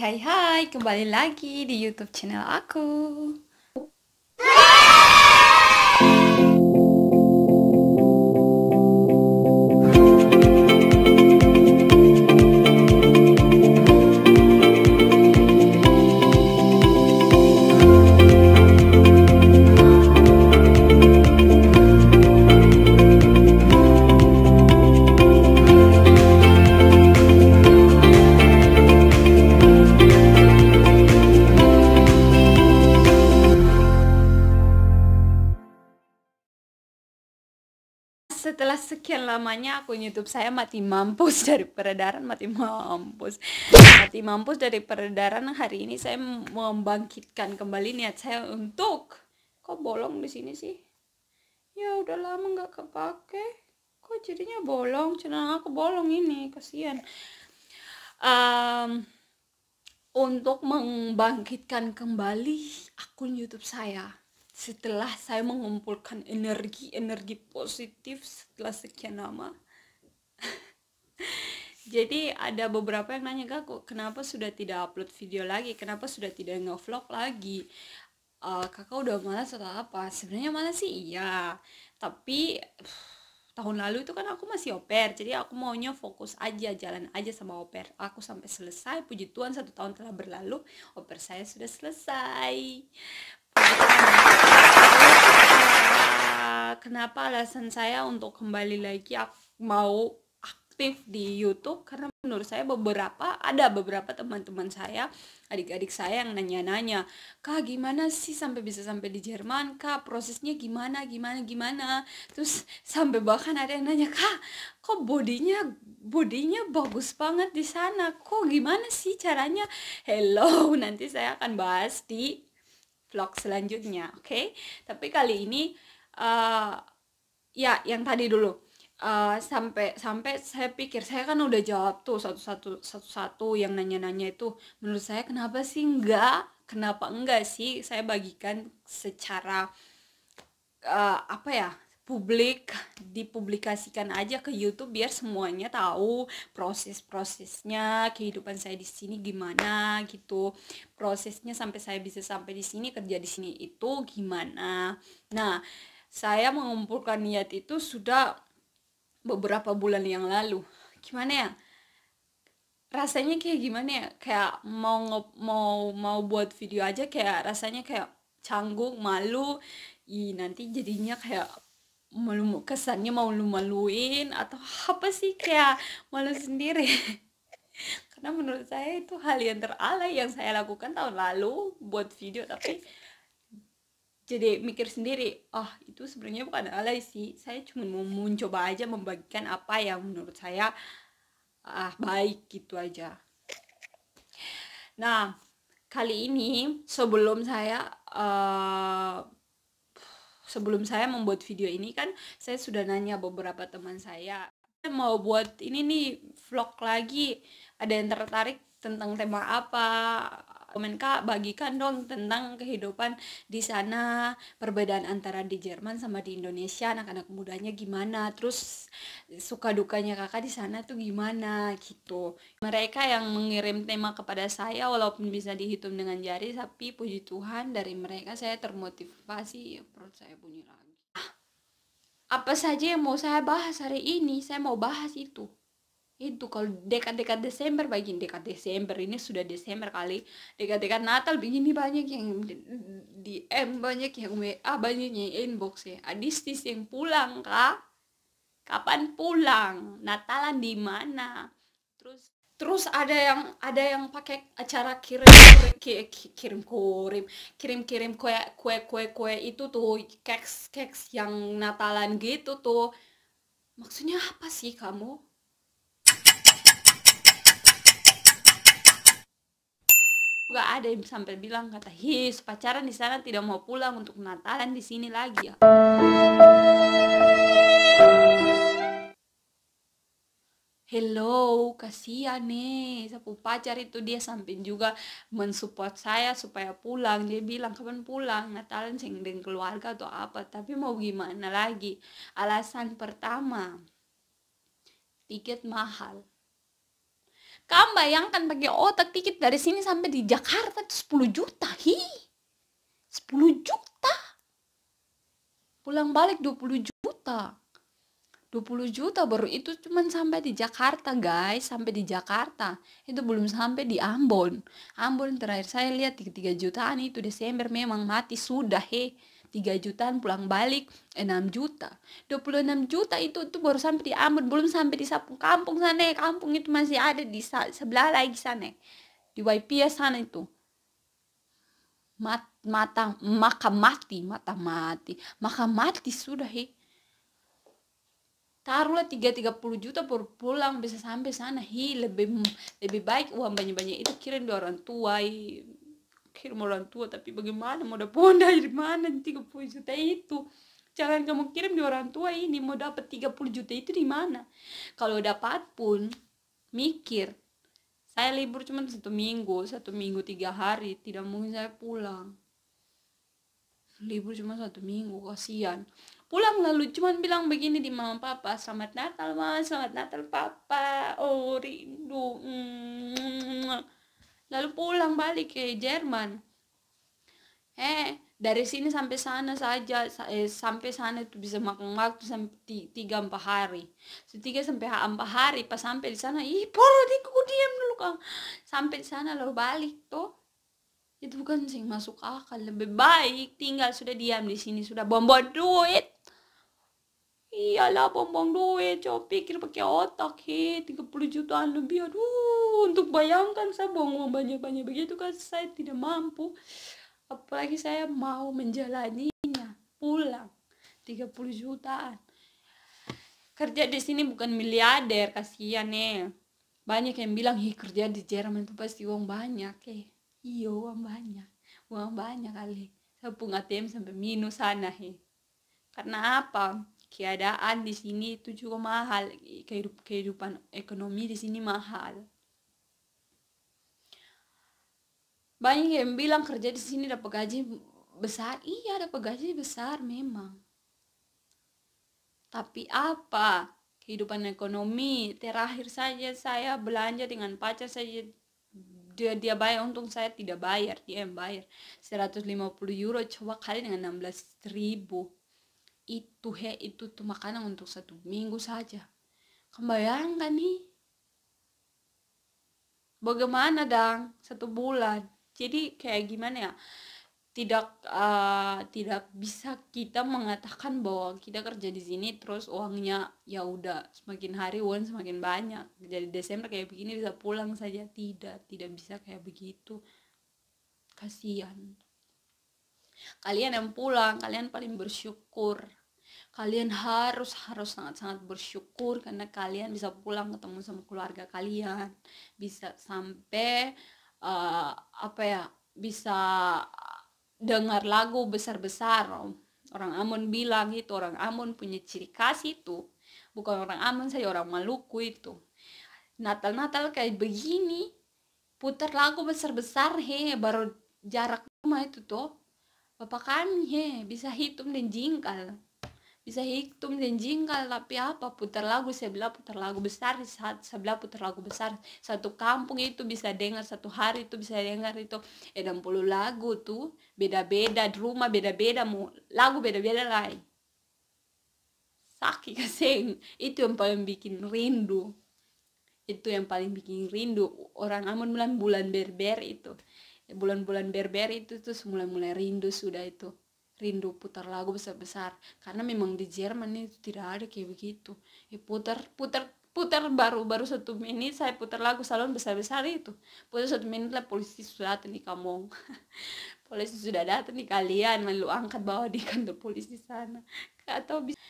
Hai hai, kembali lagi di YouTube channel aku. sekian lamanya aku YouTube saya mati mampus dari peredaran, mati mampus. Mati mampus dari peredaran hari ini saya membangkitkan kembali niat saya untuk kok bolong di sini sih? Ya udah lama nggak kepake. Kok jadinya bolong? Channel aku bolong ini, kasihan. Um, untuk membangkitkan kembali akun YouTube saya setelah saya mengumpulkan energi-energi positif setelah sekian lama jadi ada beberapa yang nanya kak kenapa sudah tidak upload video lagi kenapa sudah tidak ngevlog lagi uh, kakak udah malas atau apa sebenarnya malas sih iya tapi pff, tahun lalu itu kan aku masih oper jadi aku maunya fokus aja jalan aja sama oper aku sampai selesai puji Tuhan satu tahun telah berlalu oper saya sudah selesai Eh, kenapa alasan saya untuk kembali lagi mau aktif di YouTube karena menurut saya beberapa ada beberapa teman-teman saya adik-adik saya yang nanya-nanya kak gimana sih sampai bisa sampai di Jerman kak prosesnya gimana gimana gimana terus sampai bahkan ada yang nanya kak kok bodinya bodinya bagus banget di sana kok gimana sih caranya hello nanti saya akan bahas di vlog selanjutnya, oke? Okay? Tapi kali ini uh, ya yang tadi dulu uh, sampai sampai saya pikir saya kan udah jawab tuh satu-satu satu-satu yang nanya-nanya itu menurut saya kenapa sih enggak? Kenapa enggak sih? Saya bagikan secara uh, apa ya? publik dipublikasikan aja ke YouTube biar semuanya tahu proses-prosesnya kehidupan saya di sini gimana gitu prosesnya sampai saya bisa sampai di sini kerja di sini itu gimana nah saya mengumpulkan niat itu sudah beberapa bulan yang lalu gimana ya rasanya kayak gimana ya kayak mau mau mau buat video aja kayak rasanya kayak canggung malu Ih, nanti jadinya kayak malu kesannya mau lu maluin atau apa sih kayak malu sendiri karena menurut saya itu hal yang teralai yang saya lakukan tahun lalu buat video tapi jadi mikir sendiri ah oh, itu sebenarnya bukan alay sih saya cuma mau mencoba aja membagikan apa yang menurut saya ah baik gitu aja nah kali ini sebelum saya uh, sebelum saya membuat video ini kan saya sudah nanya beberapa teman saya mau buat ini nih vlog lagi ada yang tertarik tentang tema apa komen kak bagikan dong tentang kehidupan di sana perbedaan antara di Jerman sama di Indonesia anak-anak mudanya gimana terus suka dukanya kakak di sana tuh gimana gitu mereka yang mengirim tema kepada saya walaupun bisa dihitung dengan jari tapi puji Tuhan dari mereka saya termotivasi ya, perut saya bunyi lagi apa saja yang mau saya bahas hari ini saya mau bahas itu itu kalau dekat-dekat Desember bagian dekat Desember ini sudah Desember kali dekat-dekat Natal begini banyak yang di DM banyak yang WA banyak yang inbox ya Adistis yang pulang kak kapan pulang Natalan di mana terus terus ada yang ada yang pakai acara kirim kirim kirim kirim kirim kue kue kue kue itu tuh keks keks yang Natalan gitu tuh maksudnya apa sih kamu Gak ada yang sampai bilang kata his pacaran di sana tidak mau pulang untuk Natalan di sini lagi ya. Hello, kasihan nih sapu pacar itu dia samping juga mensupport saya supaya pulang. Dia bilang kapan pulang, Natalan sing dengan keluarga atau apa. Tapi mau gimana lagi? Alasan pertama, tiket mahal. Kamu bayangkan pakai otak tiket dari sini sampai di Jakarta itu 10 juta. Hi. 10 juta. Pulang balik 20 juta. 20 juta baru itu cuman sampai di Jakarta guys sampai di Jakarta itu belum sampai di Ambon Ambon terakhir saya lihat 3 jutaan itu Desember memang mati sudah he 3 jutaan pulang balik 6 juta 26 juta itu tuh baru sampai di Ambon belum sampai di kampung sana kampung itu masih ada di sebelah lagi sana di Waipia sana itu Mat, mata maka mati mata mati maka mati sudah he taruhlah tiga tiga puluh juta baru pulang bisa sampai sana hi lebih lebih baik uang banyak banyak itu kirim di orang tua he rumah orang tua tapi bagaimana mau dapat dari mana puluh juta itu jangan kamu kirim di orang tua ini mau dapat puluh juta itu di mana kalau dapat pun mikir saya libur cuma satu minggu satu minggu tiga hari tidak mungkin saya pulang libur cuma satu minggu kasihan pulang lalu cuman bilang begini di mama papa selamat natal mas selamat natal papa oh rindu mm lalu pulang balik ke Jerman eh dari sini sampai sana saja eh, sampai sana itu bisa makan waktu sampai tiga empat hari setiga sampai empat hari pas sampai di sana ih poro diku diam dulu kang sampai di sana lalu balik tuh itu bukan sih masuk akal lebih baik tinggal sudah diam di sini sudah bom duit iyalah bong-bong duit coba pikir pakai otak he 30 jutaan lebih aduh untuk bayangkan saya bong uang banyak-banyak begitu kan saya tidak mampu apalagi saya mau menjalaninya pulang 30 jutaan kerja di sini bukan miliarder kasihan nih banyak yang bilang hi kerja di Jerman itu pasti uang banyak eh iyo uang banyak uang banyak kali saya pun ATM sampai minus sana he karena apa keadaan di sini itu juga mahal kehidup kehidupan ekonomi di sini mahal banyak yang bilang kerja di sini dapat gaji besar iya dapat gaji besar memang tapi apa kehidupan ekonomi terakhir saja saya belanja dengan pacar saja dia dia bayar untung saya tidak bayar dia yang bayar 150 euro coba kali dengan 16 ribu itu he itu tuh makanan untuk satu minggu saja. kan nih. Bagaimana dang satu bulan? Jadi kayak gimana ya? Tidak uh, tidak bisa kita mengatakan bahwa kita kerja di sini terus uangnya ya udah semakin hari uang semakin banyak. Jadi Desember kayak begini bisa pulang saja tidak, tidak bisa kayak begitu. Kasihan. Kalian yang pulang, kalian paling bersyukur kalian harus harus sangat-sangat bersyukur karena kalian bisa pulang ketemu sama keluarga kalian bisa sampai uh, apa ya bisa dengar lagu besar-besar orang Amun bilang itu orang Amun punya ciri khas itu bukan orang Amun saya orang Maluku itu Natal-Natal kayak begini putar lagu besar-besar he baru jarak rumah itu tuh bapak kami he bisa hitung dan jingkal bisa hitung dan jinggal tapi apa putar lagu sebelah putar lagu besar saat sebelah putar lagu besar satu kampung itu bisa dengar satu hari itu bisa dengar itu ya eh, 60 lagu tuh beda-beda rumah beda-beda mau lagu beda-beda lain sakit kasing itu yang paling bikin rindu itu yang paling bikin rindu orang Amun bulan bulan berber itu bulan-bulan berber itu terus mulai-mulai rindu sudah itu rindu putar lagu besar-besar karena memang di Jerman itu tidak ada kayak begitu ya putar putar putar baru baru satu menit saya putar lagu salon besar-besar itu putar satu menit lah polisi sudah datang di kampung polisi sudah datang di kalian lalu angkat bawa di kantor polisi sana atau bisa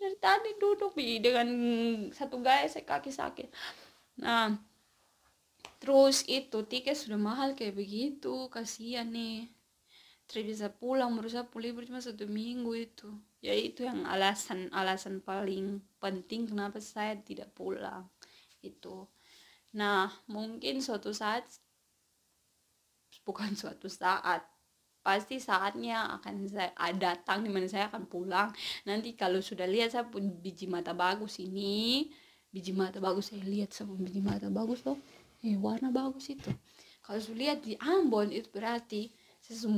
dari tadi duduk bi dengan satu gaya saya kaki sakit nah terus itu tiket sudah mahal kayak begitu kasihan nih Tri bisa pulang berusaha saya pulih cuma satu minggu itu ya itu yang alasan alasan paling penting kenapa saya tidak pulang itu nah mungkin suatu saat bukan suatu saat pasti saatnya akan saya ah, datang dimana saya akan pulang nanti kalau sudah lihat saya pun biji mata bagus ini biji mata bagus saya lihat sama biji mata bagus loh eh warna bagus itu kalau sudah lihat di Ambon itu berarti su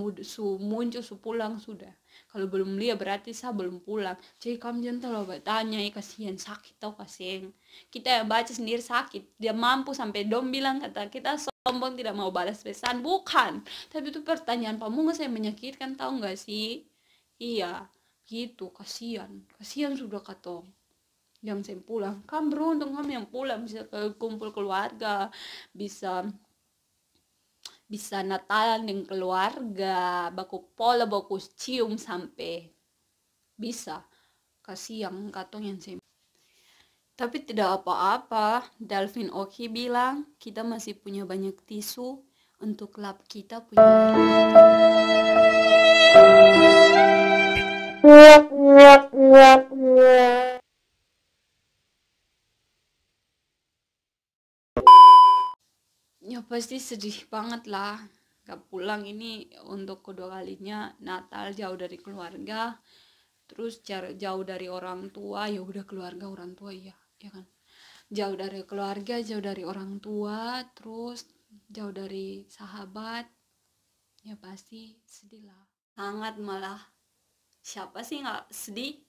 muncul su pulang sudah kalau belum lihat berarti saya belum pulang jadi kamu jangan terlalu bertanya ya kasihan sakit tau kasihan kita yang baca sendiri sakit dia mampu sampai dom bilang kata kita sombong tidak mau balas pesan bukan tapi itu pertanyaan kamu nggak saya menyakitkan tau nggak sih iya gitu kasihan kasihan sudah katong yang saya pulang kan beruntung kamu yang pulang bisa kumpul keluarga bisa bisa Natal dengan keluarga baku pola baku cium sampai bisa kasih yang katong yang sini. tapi tidak apa-apa Dalvin Oki bilang kita masih punya banyak tisu untuk lap kita punya pasti sedih banget lah gak pulang ini untuk kedua kalinya Natal jauh dari keluarga terus jauh dari orang tua ya udah keluarga orang tua ya ya kan jauh dari keluarga jauh dari orang tua terus jauh dari sahabat ya pasti sedih lah sangat malah siapa sih nggak sedih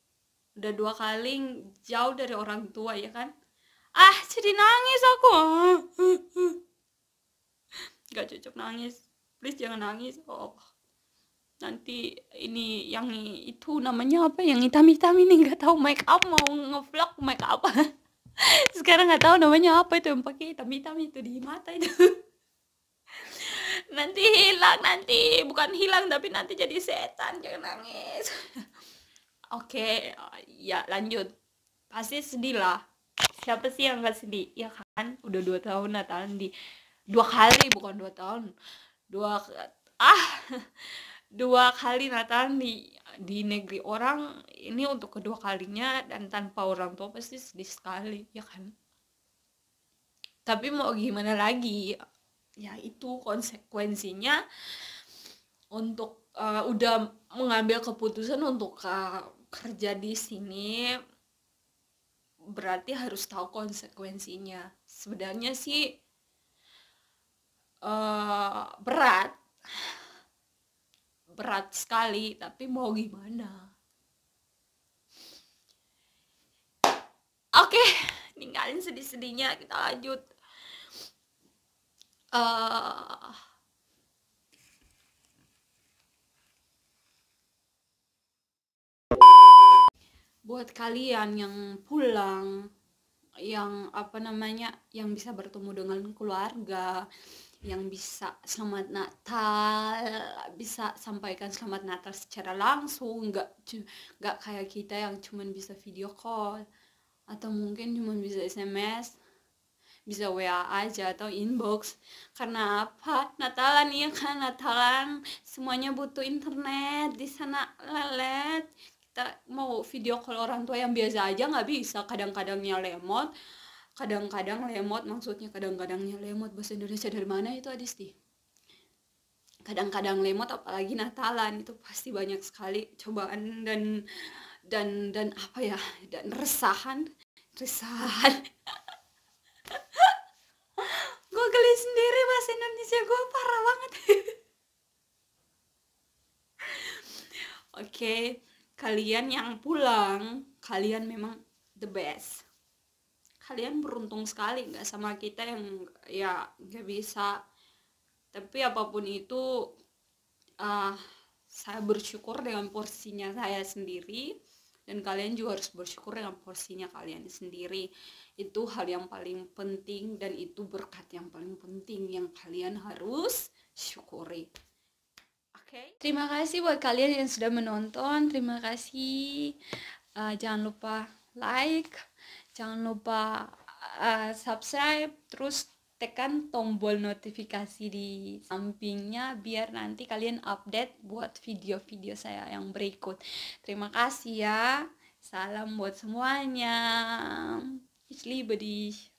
udah dua kali jauh dari orang tua ya kan ah jadi nangis aku nggak cocok nangis please jangan nangis oh nanti ini yang itu namanya apa yang hitam hitam ini nggak tahu make up mau ngevlog make up sekarang nggak tahu namanya apa itu yang pakai hitam hitam itu di mata itu nanti hilang nanti bukan hilang tapi nanti jadi setan jangan nangis oke okay, ya lanjut pasti sedih lah siapa sih yang nggak sedih ya kan udah dua tahun Natal di dua kali bukan dua tahun dua ah dua kali Natal di di negeri orang ini untuk kedua kalinya dan tanpa orang tua pasti sedih sekali ya kan tapi mau gimana lagi ya itu konsekuensinya untuk uh, udah mengambil keputusan untuk uh, kerja di sini berarti harus tahu konsekuensinya sebenarnya sih Eh, berat berat sekali tapi mau gimana oke okay, ninggalin sedih-sedihnya kita lanjut uh, buat kalian yang pulang yang apa namanya yang bisa bertemu dengan keluarga yang bisa selamat Natal bisa sampaikan selamat Natal secara langsung nggak nggak kayak kita yang cuman bisa video call atau mungkin cuman bisa SMS bisa WA aja atau inbox karena apa Natalan iya kan Natalan semuanya butuh internet di sana lelet kita mau video call orang tua yang biasa aja nggak bisa kadang-kadangnya lemot kadang-kadang lemot maksudnya kadang-kadangnya lemot bahasa Indonesia dari mana itu Adisti kadang-kadang lemot apalagi Natalan itu pasti banyak sekali cobaan dan dan dan apa ya dan resahan resahan gue geli sendiri bahasa Indonesia gue parah banget oke okay. kalian yang pulang kalian memang the best kalian beruntung sekali nggak sama kita yang ya nggak bisa tapi apapun itu uh, saya bersyukur dengan porsinya saya sendiri dan kalian juga harus bersyukur dengan porsinya kalian sendiri itu hal yang paling penting dan itu berkat yang paling penting yang kalian harus syukuri oke okay? terima kasih buat kalian yang sudah menonton terima kasih uh, jangan lupa like jangan lupa uh, subscribe terus tekan tombol notifikasi di sampingnya biar nanti kalian update buat video-video saya yang berikut terima kasih ya salam buat semuanya Ich liebe